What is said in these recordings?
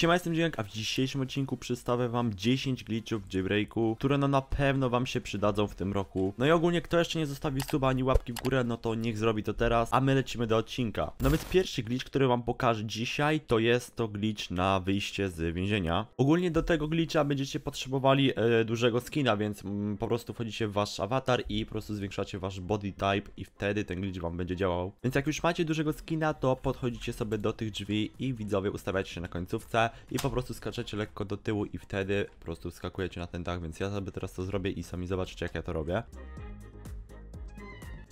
Siema, jestem Dźwięk, a w dzisiejszym odcinku przedstawię wam 10 glitchów w jailbreaku, które no na pewno wam się przydadzą w tym roku. No i ogólnie, kto jeszcze nie zostawi suba ani łapki w górę, no to niech zrobi to teraz, a my lecimy do odcinka. No więc pierwszy glitch, który wam pokażę dzisiaj, to jest to glitch na wyjście z więzienia. Ogólnie do tego glitcha będziecie potrzebowali e, dużego skina, więc mm, po prostu wchodzicie w wasz awatar i po prostu zwiększacie wasz body type i wtedy ten glitch wam będzie działał. Więc jak już macie dużego skina, to podchodzicie sobie do tych drzwi i widzowie ustawiacie się na końcówce i po prostu skaczecie lekko do tyłu i wtedy po prostu wskakujecie na ten dach, więc ja sobie teraz to zrobię i sami zobaczycie jak ja to robię.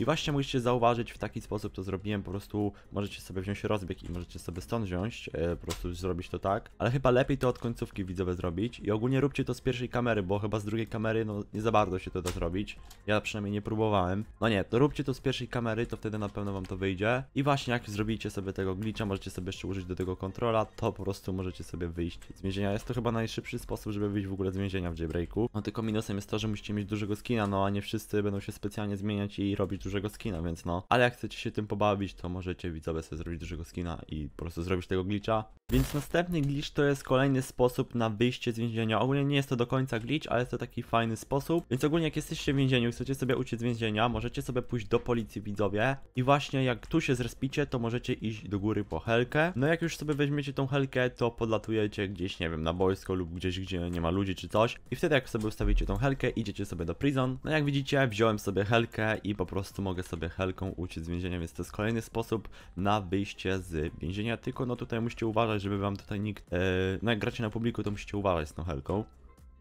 I właśnie musicie zauważyć, w taki sposób to zrobiłem, po prostu możecie sobie wziąć rozbieg i możecie sobie stąd wziąć, e, po prostu zrobić to tak. Ale chyba lepiej to od końcówki widzowe zrobić i ogólnie róbcie to z pierwszej kamery, bo chyba z drugiej kamery no nie za bardzo się to da zrobić. Ja przynajmniej nie próbowałem. No nie, to róbcie to z pierwszej kamery, to wtedy na pewno wam to wyjdzie. I właśnie jak zrobicie sobie tego glitcha, możecie sobie jeszcze użyć do tego kontrola, to po prostu możecie sobie wyjść z więzienia. Jest to chyba najszybszy sposób, żeby wyjść w ogóle z więzienia w jailbreaku. No tylko minusem jest to, że musicie mieć dużego skina, no a nie wszyscy będą się specjalnie zmieniać i robić dużego skina, więc no. Ale jak chcecie się tym pobawić, to możecie widzowie sobie zrobić dużego skina i po prostu zrobić tego glitcha. Więc następny glitch to jest kolejny sposób na wyjście z więzienia. Ogólnie nie jest to do końca glitch, ale jest to taki fajny sposób. Więc ogólnie jak jesteście w więzieniu i chcecie sobie uciec z więzienia, możecie sobie pójść do policji widzowie. I właśnie jak tu się zrespicie, to możecie iść do góry po helkę. No jak już sobie weźmiecie tą helkę, to podlatujecie gdzieś, nie wiem, na wojsko lub gdzieś, gdzie nie ma ludzi czy coś. I wtedy jak sobie ustawicie tą helkę, idziecie sobie do prison. No jak widzicie, wziąłem sobie helkę i po prostu prostu mogę sobie helką uciec z więzienia, więc to jest kolejny sposób na wyjście z więzienia, tylko no tutaj musicie uważać, żeby wam tutaj nikt, yy, no jak gracie na publiku to musicie uważać z tą helką.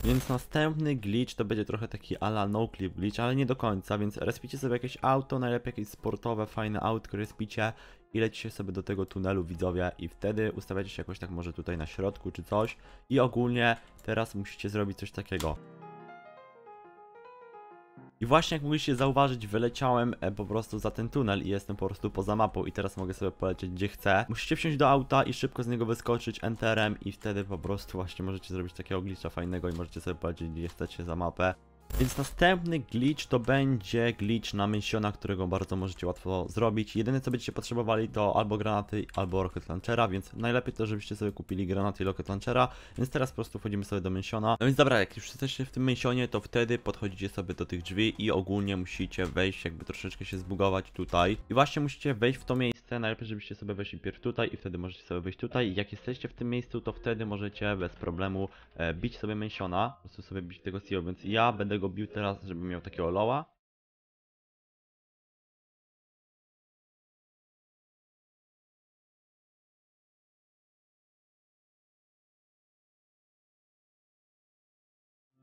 Więc następny glitch to będzie trochę taki ala no clip glitch, ale nie do końca, więc respicie sobie jakieś auto, najlepiej jakieś sportowe, fajne auto, respicie i lecicie sobie do tego tunelu widzowie i wtedy ustawiacie się jakoś tak może tutaj na środku czy coś i ogólnie teraz musicie zrobić coś takiego. I właśnie jak mogliście zauważyć, wyleciałem e, po prostu za ten tunel i jestem po prostu poza mapą i teraz mogę sobie polecieć gdzie chcę. Musicie wsiąść do auta i szybko z niego wyskoczyć enterem i wtedy po prostu właśnie możecie zrobić takiego glitcha fajnego i możecie sobie polecieć gdzie chcecie za mapę. Więc następny glitch to będzie glitch na Mensiona, którego bardzo możecie łatwo zrobić. Jedyne co będziecie potrzebowali to albo granaty, albo rocket launchera, więc najlepiej to żebyście sobie kupili granaty i rocket launchera. Więc teraz po prostu wchodzimy sobie do Mensiona. No więc dobra, jak już jesteście w tym Mensionie, to wtedy podchodzicie sobie do tych drzwi i ogólnie musicie wejść, jakby troszeczkę się zbugować tutaj. I właśnie musicie wejść w to miejsce, najlepiej żebyście sobie weszli pierw tutaj i wtedy możecie sobie wejść tutaj. I jak jesteście w tym miejscu, to wtedy możecie bez problemu e, bić sobie Mensiona, po prostu sobie bić tego CEO, więc ja będę go bił teraz, żeby miał takiego loła.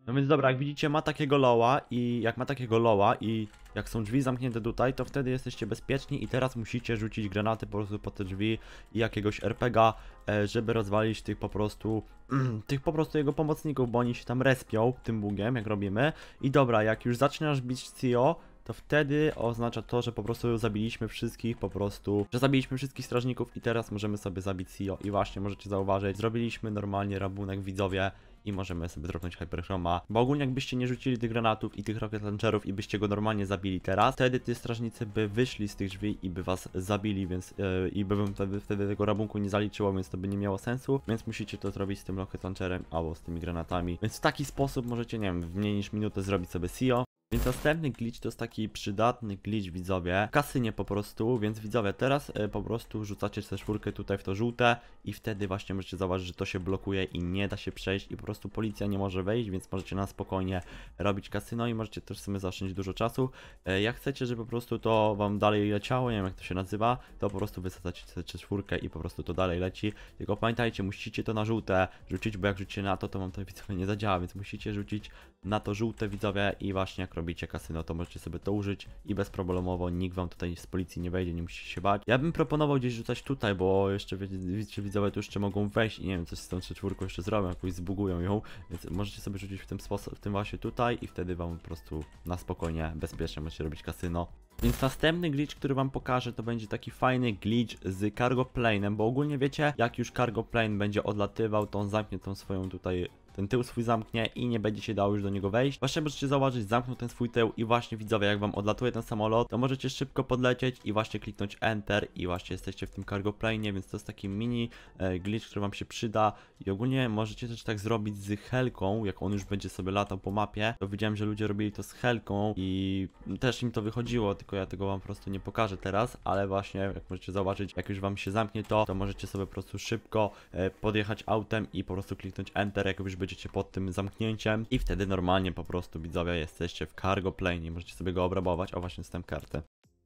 No więc dobra, jak widzicie ma takiego loła i jak ma takiego loła i jak są drzwi zamknięte tutaj, to wtedy jesteście bezpieczni i teraz musicie rzucić granaty po prostu pod te drzwi i jakiegoś RPG, e, żeby rozwalić tych po prostu, tych po prostu jego pomocników, bo oni się tam respią tym bugiem, jak robimy. I dobra, jak już zaczynasz bić CEO, to wtedy oznacza to, że po prostu zabiliśmy wszystkich, po prostu, że zabiliśmy wszystkich strażników i teraz możemy sobie zabić CEO. I właśnie, możecie zauważyć, zrobiliśmy normalnie rabunek widzowie i możemy sobie dropnąć Hyperchroma. Bo ogólnie jakbyście nie rzucili tych granatów i tych rocket launcherów i byście go normalnie zabili teraz, wtedy te strażnicy by wyszli z tych drzwi i by was zabili, więc yy, i by wam wtedy, wtedy tego rabunku nie zaliczyło, więc to by nie miało sensu, więc musicie to zrobić z tym rocket launcherem albo z tymi granatami. Więc w taki sposób możecie, nie wiem, w mniej niż minutę zrobić sobie SEO, więc następny glitch to jest taki przydatny glitch widzowie, kasynie po prostu, więc widzowie teraz y, po prostu rzucacie tę czwórkę tutaj w to żółte i wtedy właśnie możecie zauważyć, że to się blokuje i nie da się przejść i po prostu policja nie może wejść, więc możecie na spokojnie robić kasyno i możecie też sobie zaoszczędzić dużo czasu. Y, jak chcecie, żeby po prostu to wam dalej leciało, nie wiem jak to się nazywa, to po prostu wysadzacie tę czwórkę i po prostu to dalej leci, tylko pamiętajcie, musicie to na żółte rzucić, bo jak rzucicie na to, to wam to widzowie nie zadziała, więc musicie rzucić na to żółte widzowie i właśnie jak robicie robicie kasyno, to możecie sobie to użyć i bezproblemowo nikt wam tutaj z policji nie wejdzie, nie musicie się bać. Ja bym proponował gdzieś rzucać tutaj, bo jeszcze widzicie, widzowie tu jeszcze mogą wejść i nie wiem, coś z tą czwórką jeszcze zrobią, jakoś zbugują ją, więc możecie sobie rzucić w tym sposób, w tym właśnie tutaj i wtedy wam po prostu na spokojnie, bezpiecznie możecie robić kasyno. Więc następny glitch, który wam pokażę, to będzie taki fajny glitch z cargo plane'em, bo ogólnie wiecie, jak już cargo plane będzie odlatywał, to on zamknie tą swoją tutaj ten tył swój zamknie i nie będzie się dało już do niego wejść. Właśnie możecie zauważyć, zamknął ten swój tył i właśnie widzowie, jak wam odlatuje ten samolot, to możecie szybko podlecieć i właśnie kliknąć Enter i właśnie jesteście w tym cargo plane, więc to jest taki mini e, glitch, który wam się przyda i ogólnie możecie też tak zrobić z helką, jak on już będzie sobie latał po mapie, to widziałem, że ludzie robili to z helką i też im to wychodziło, tylko ja tego wam po prostu nie pokażę teraz, ale właśnie jak możecie zobaczyć, jak już wam się zamknie to, to możecie sobie po prostu szybko e, podjechać autem i po prostu kliknąć Enter, jak już będzie będziecie pod tym zamknięciem i wtedy normalnie po prostu widzowie jesteście w cargo plane i możecie sobie go obrabować. O właśnie z tym kartę.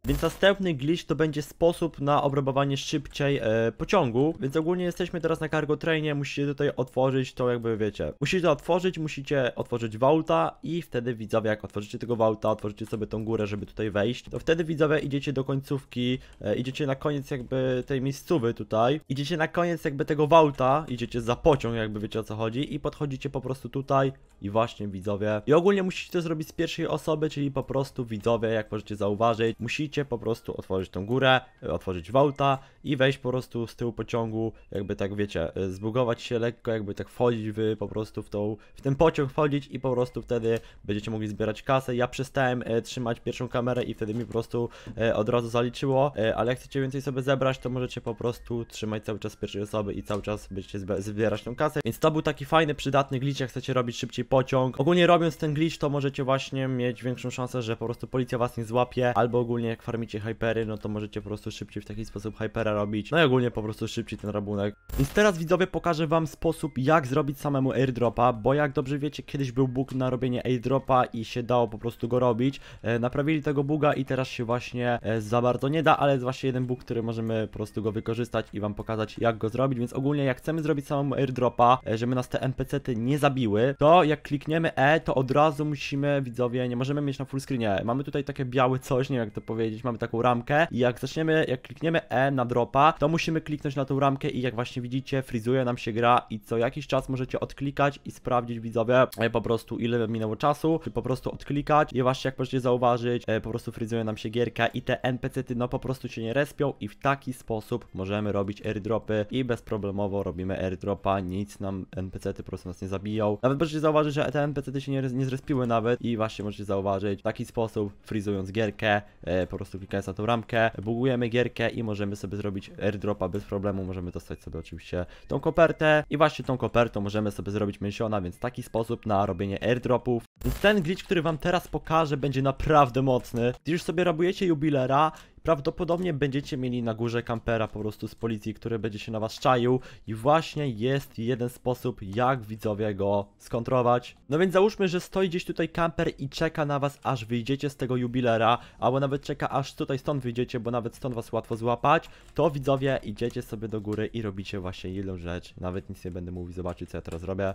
Więc następny glitch to będzie sposób na obrabowanie szybciej e, pociągu. Więc ogólnie jesteśmy teraz na cargo trainie, musicie tutaj otworzyć to jakby wiecie. Musicie to otworzyć, musicie otworzyć wauta i wtedy widzowie jak otworzycie tego wauta, otworzycie sobie tą górę, żeby tutaj wejść, to wtedy widzowie idziecie do końcówki, e, idziecie na koniec jakby tej miejscowy tutaj, idziecie na koniec jakby tego wauta, idziecie za pociąg jakby wiecie o co chodzi i podchodzicie po prostu tutaj i właśnie widzowie. I ogólnie musicie to zrobić z pierwszej osoby, czyli po prostu widzowie jak możecie zauważyć, musicie musicie po prostu otworzyć tą górę, e, otworzyć wałta i wejść po prostu z tyłu pociągu, jakby tak wiecie, e, zbugować się lekko, jakby tak wchodzić wy po prostu w, tą, w ten pociąg wchodzić i po prostu wtedy będziecie mogli zbierać kasę. Ja przestałem e, trzymać pierwszą kamerę i wtedy mi po prostu e, od razu zaliczyło, e, ale jak chcecie więcej sobie zebrać, to możecie po prostu trzymać cały czas pierwszej osoby i cały czas będziecie zbierać tą kasę. Więc to był taki fajny, przydatny glitch, jak chcecie robić szybciej pociąg. Ogólnie robiąc ten glitch, to możecie właśnie mieć większą szansę, że po prostu policja was nie złapie, albo ogólnie jak farmicie hypery, no to możecie po prostu szybciej w taki sposób hypera robić. No i ogólnie po prostu szybciej ten rabunek. Więc teraz widzowie pokażę wam sposób jak zrobić samemu airdropa, bo jak dobrze wiecie kiedyś był bug na robienie airdropa i się dało po prostu go robić. E, naprawili tego buga i teraz się właśnie e, za bardzo nie da, ale jest właśnie jeden bug, który możemy po prostu go wykorzystać i wam pokazać jak go zrobić, więc ogólnie jak chcemy zrobić samemu airdropa, e, żeby nas te NPC-ty nie zabiły, to jak klikniemy E, to od razu musimy, widzowie, nie możemy mieć na full screenie. Mamy tutaj takie białe coś, nie wiem jak to powiedzieć, powiedzieć, mamy taką ramkę i jak zaczniemy, jak klikniemy E na dropa, to musimy kliknąć na tą ramkę i jak właśnie widzicie, frizuje nam się gra i co jakiś czas możecie odklikać i sprawdzić widzowie e, po prostu ile minęło czasu, czy po prostu odklikać i właśnie jak możecie zauważyć, e, po prostu frizuje nam się gierka i te NPC-ty no po prostu się nie respią i w taki sposób możemy robić airdropy i bezproblemowo robimy airdropa, nic nam NPC-ty po prostu nas nie zabiją. Nawet możecie zauważyć, że te NPC-ty się nie, nie zrespiły nawet i właśnie możecie zauważyć, w taki sposób frizując gierkę, e, po prostu klikając na tą ramkę, bugujemy gierkę i możemy sobie zrobić airdropa bez problemu, możemy dostać sobie oczywiście tą kopertę i właśnie tą kopertą możemy sobie zrobić mensiona, więc taki sposób na robienie airdropów. Więc ten glitch, który wam teraz pokażę będzie naprawdę mocny. Gdy już sobie robujecie jubilera, Prawdopodobnie będziecie mieli na górze kampera po prostu z policji, który będzie się na was czaił i właśnie jest jeden sposób jak widzowie go skontrować. No więc załóżmy, że stoi gdzieś tutaj kamper i czeka na was aż wyjdziecie z tego jubilera, albo nawet czeka aż tutaj stąd wyjdziecie, bo nawet stąd was łatwo złapać, to widzowie idziecie sobie do góry i robicie właśnie jedną rzecz. Nawet nic nie będę mówił, zobaczycie, co ja teraz robię.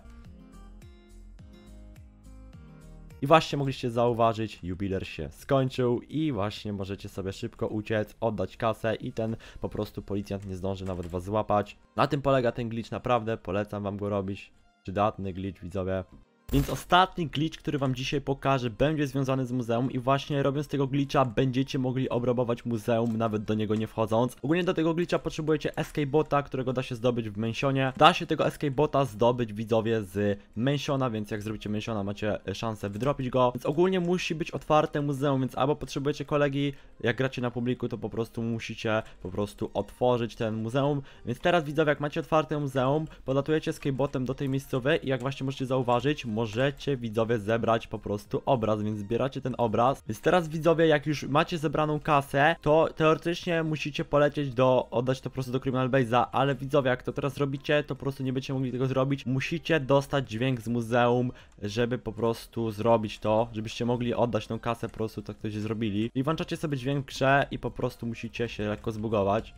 I właśnie mogliście zauważyć, jubiler się skończył i właśnie możecie sobie szybko uciec, oddać kasę i ten po prostu policjant nie zdąży nawet was złapać. Na tym polega ten glitch, naprawdę polecam wam go robić. Przydatny glitch widzowie. Więc ostatni glitch, który wam dzisiaj pokażę, będzie związany z muzeum i właśnie robiąc tego glitcha będziecie mogli obrabować muzeum, nawet do niego nie wchodząc. Ogólnie do tego glitcha potrzebujecie escape bota, którego da się zdobyć w Męsionie. Da się tego escape bota zdobyć widzowie z Męsiona, więc jak zrobicie Męsiona macie szansę wydropić go. Więc ogólnie musi być otwarte muzeum, więc albo potrzebujecie kolegi, jak gracie na publiku to po prostu musicie po prostu otworzyć ten muzeum. Więc teraz widzowie jak macie otwarte muzeum, podlatujecie escape botem do tej miejscowej i jak właśnie możecie zauważyć, możecie widzowie zebrać po prostu obraz, więc zbieracie ten obraz. Więc teraz widzowie, jak już macie zebraną kasę, to teoretycznie musicie polecieć do, oddać to po prostu do Criminal Base'a, ale widzowie, jak to teraz robicie, to po prostu nie będziecie mogli tego zrobić. Musicie dostać dźwięk z muzeum, żeby po prostu zrobić to, żebyście mogli oddać tą kasę po prostu, tak to się zrobili. I włączacie sobie dźwięk w grze i po prostu musicie się lekko zbugować.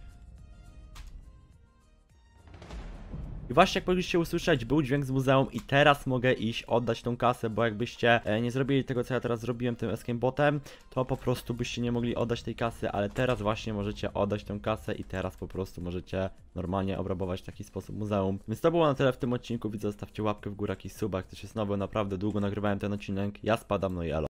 I właśnie jak mogliście usłyszeć, był dźwięk z muzeum i teraz mogę iść oddać tą kasę, bo jakbyście e, nie zrobili tego, co ja teraz zrobiłem tym escape botem, to po prostu byście nie mogli oddać tej kasy, ale teraz właśnie możecie oddać tą kasę i teraz po prostu możecie normalnie obrabować w taki sposób muzeum. Więc to było na tyle w tym odcinku, widzę, zostawcie łapkę w górę, jakiś suba, jak ktoś jest nowy, naprawdę długo nagrywałem ten odcinek, ja spadam, no i elo.